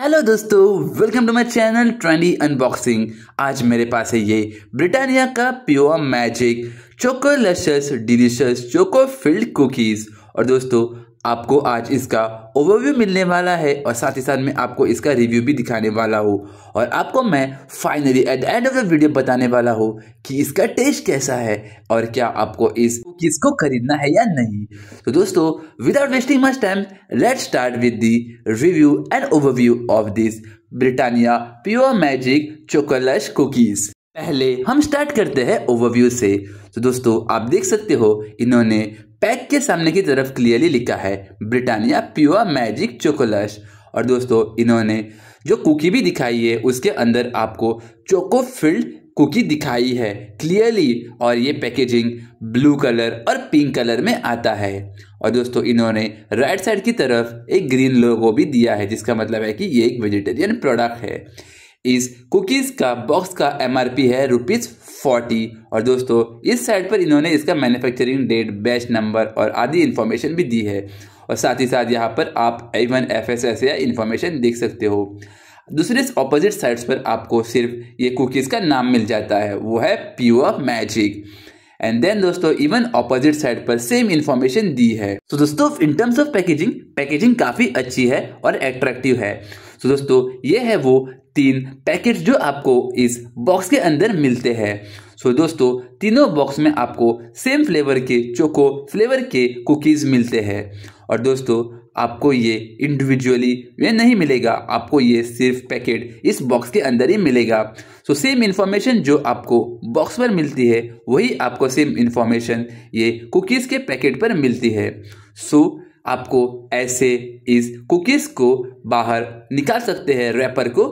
hello दोस्तों welcome to my channel trendy unboxing आज मेरे पास है ये ब्रिटानिया का pure magic choco luscious delicious choco filled cookies और दोस्तों आपको आज इसका ओवरव्यू मिलने वाला है और साथ ही साथ मैं आपको इसका रिव्यू भी दिखाने वाला हूँ और आपको मैं finally at the end of the video बताने वाला हूँ कि इसका टेस्ट कैसा है और क्या आपको इस किसको खरीदना है या नहीं तो दोस्तों without wasting much time let start with the review and overview of this Britannia pure magic chocolush cookies पहले हम स्टार्ट करते हैं ओवरव्यू से तो दोस्तों आप देख सकते हो इन्होंने पैक के सामने की तरफ क्लियरली लिखा है ब्रिटानिया प्योर मैजिक चोकोलश और दोस्तों इन्होंने जो कुकी भी दिखाई है उसके अंदर आपको चोको फिल्ड कुकी दिखाई है क्लियरली और ये पैकेजिंग ब्लू कलर और पिंक कलर में आता है और दोस्तों इन्होंने राइट साइड की तरफ एक ग्रीन लोगो भी दिया है जिसका मतलब है कि ये एक वेजिटेरियन प्रोडक्ट है इस कुकीज़ का बॉक्स का एम है रुपीज़ फोर्टी और दोस्तों इस साइट पर इन्होंने इसका मैन्युफैक्चरिंग डेट बैच नंबर और आदि इन्फॉर्मेशन भी दी है और साथ ही साथ यहाँ पर आप एवन एफ एस एस या इन्फॉर्मेशन देख सकते हो दूसरे ऑपोजिट साइट्स पर आपको सिर्फ ये कुकीज़ का नाम मिल जाता है वो है प्योर मैजिक एंड देन दोस्तों इवन ऑपोजिट साइड पर सेम इन्फॉर्मेशन दी है तो so, दोस्तों in terms of packaging packaging काफ़ी अच्छी है और एट्रैक्टिव है तो so, दोस्तों ये है वो तीन पैकेट जो आपको इस बॉक्स के अंदर मिलते हैं सो दोस्तों तीनों बॉक्स में आपको सेम फ्लेवर के चोको फ्लेवर के कुकीज़ मिलते हैं और दोस्तों आपको ये इंडिविजुअली ये नहीं मिलेगा आपको ये सिर्फ पैकेट इस बॉक्स के अंदर ही मिलेगा सो सेम इन्फॉर्मेशन जो आपको बॉक्स पर मिलती है वही आपको सेम इन्फॉर्मेशन ये कुकीज़ के पैकेट पर मिलती है सो आपको ऐसे इस कुकीज़ को बाहर निकाल सकते हैं रैपर को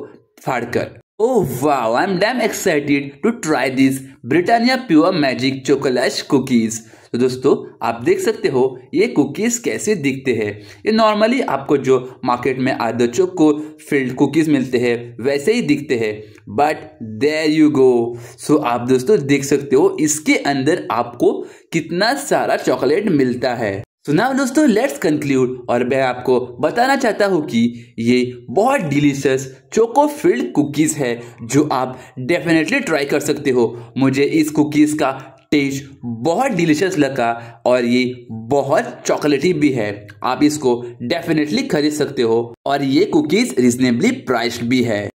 फाड़कर Oh I am damn excited to try this Britannia pure magic Chocolate cookies तो दोस्तों आप देख सकते हो ये कुकीज़ कैसे दिखते हैं ये नॉर्मली आपको जो मार्केट में आधा चोको फिल्ड कुकीज़ मिलते हैं वैसे ही दिखते हैं बट देर यू गो सो आप दोस्तों देख सकते हो इसके अंदर आपको कितना सारा चॉकलेट मिलता है सो so नाउ दोस्तों लेट्स कंक्लूड और मैं आपको बताना चाहता हूँ कि ये बहुत डिलीशियस चोको फिल्ड कुकीज़ है जो आप डेफिनेटली ट्राई कर सकते हो मुझे इस कुकीज़ का टेस्ट बहुत डिलीशियस लगा और ये बहुत चॉकलेटी भी है आप इसको डेफिनेटली खरीद सकते हो और ये कुकीज़ रिजनेबली प्राइस्ड भी है